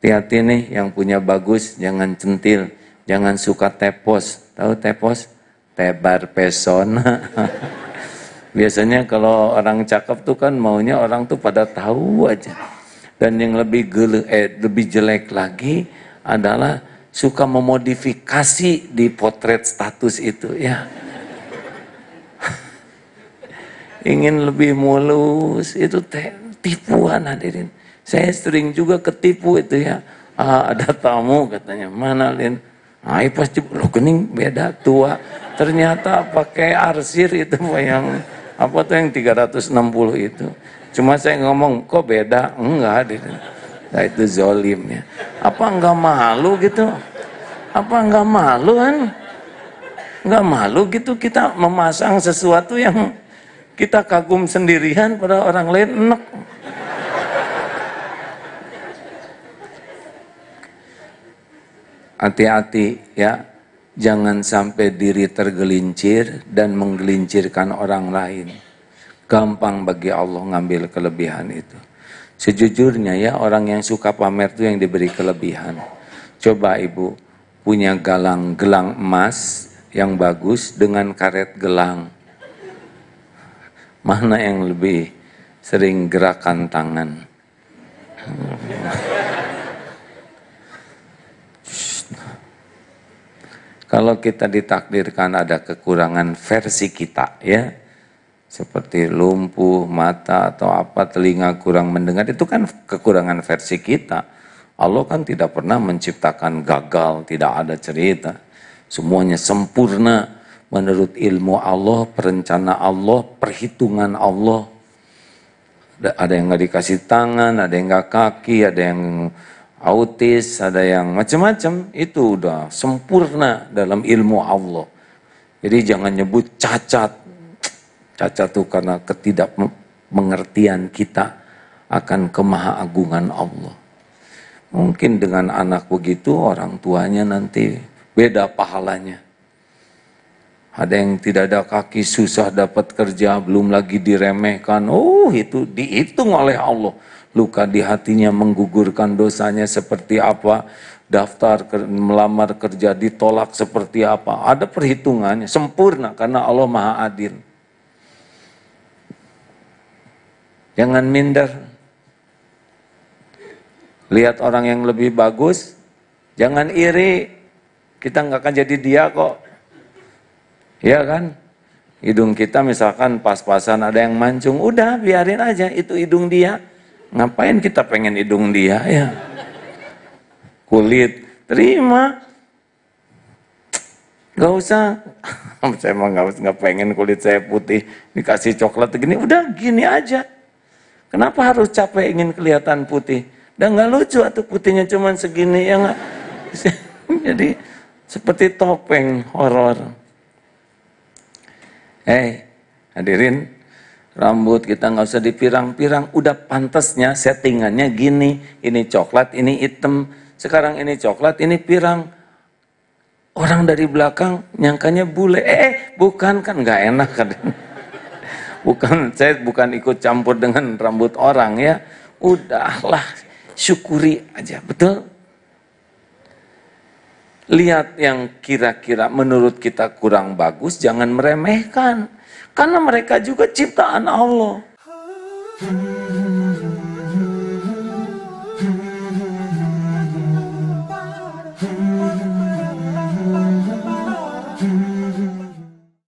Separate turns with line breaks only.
Hati-hati nih yang punya bagus, jangan centil, jangan suka tepos. Tahu tepos? Tebar pesona. Biasanya kalau orang cakep tuh kan maunya orang tuh pada tahu aja. Dan yang lebih gele, eh, lebih jelek lagi adalah suka memodifikasi di potret status itu ya. Ingin lebih mulus itu teh tipuan hadirin. Saya sering juga ketipu itu ya. Ah, ada tamu katanya, mana Lin? Nah, iya pasti lo kening beda tua. Ternyata pakai arsir itu yang apa tuh yang 360 itu. Cuma saya ngomong kok beda? Enggak hadirin. Nah itu zolim ya. Apa enggak malu gitu? Apa enggak malu kan? Enggak malu gitu kita memasang sesuatu yang kita kagum sendirian pada orang lain enak. Hati-hati ya, jangan sampai diri tergelincir dan menggelincirkan orang lain. Gampang bagi Allah ngambil kelebihan itu. Sejujurnya ya orang yang suka pamer itu yang diberi kelebihan. Coba ibu punya galang gelang emas yang bagus dengan karet gelang Mana yang lebih sering gerakan tangan? Kalau kita ditakdirkan ada kekurangan versi kita ya, seperti lumpuh, mata atau apa, telinga kurang mendengar, itu kan kekurangan versi kita. Allah kan tidak pernah menciptakan gagal, tidak ada cerita. Semuanya sempurna menurut ilmu Allah, perencana Allah, perhitungan Allah. Ada yang nggak dikasih tangan, ada yang nggak kaki, ada yang autis, ada yang macam-macam. Itu udah sempurna dalam ilmu Allah. Jadi jangan nyebut cacat. Cacat tuh karena ketidakmengertian kita akan kemahaagungan Allah. Mungkin dengan anak begitu orang tuanya nanti beda pahalanya. Ada yang tidak ada kaki susah dapat kerja, belum lagi diremehkan. Oh, itu dihitung oleh Allah. Luka di hatinya menggugurkan dosanya seperti apa? Daftar melamar kerja ditolak seperti apa? Ada perhitungannya sempurna karena Allah Maha Adil. Jangan minder. Lihat orang yang lebih bagus, jangan iri. Kita nggak akan jadi dia kok Ya kan? Hidung kita misalkan pas-pasan ada yang mancung, udah biarin aja itu hidung dia. Ngapain kita pengen hidung dia ya? Kulit, terima. Gak usah, saya emang gak, gak pengen kulit saya putih, dikasih coklat gini, udah gini aja. Kenapa harus capek ingin kelihatan putih? Dan gak lucu atau putihnya cuman segini ya gak? Jadi seperti topeng horor. Eh, hadirin, rambut kita nggak usah dipirang-pirang, udah pantasnya settingannya gini, ini coklat, ini hitam, sekarang ini coklat, ini pirang. Orang dari belakang nyangkanya bule, eh, eh bukan kan nggak enak kan? bukan saya bukan ikut campur dengan rambut orang ya, udahlah syukuri aja, betul? Lihat yang kira-kira menurut kita kurang bagus, jangan meremehkan. Karena mereka juga ciptaan Allah. Hmm.